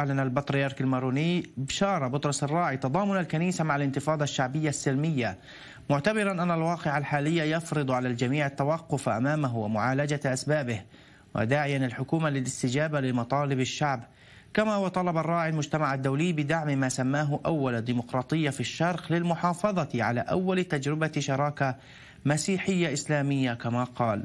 أعلن البطريرك الماروني بشارة بطرس الراعي تضامن الكنيسة مع الانتفاضة الشعبية السلمية معتبرا أن الواقع الحالي يفرض على الجميع التوقف أمامه ومعالجة أسبابه وداعيا الحكومة للاستجابة لمطالب الشعب كما وطلب الراعي المجتمع الدولي بدعم ما سماه أول ديمقراطية في الشرق للمحافظة على أول تجربة شراكة مسيحية إسلامية كما قال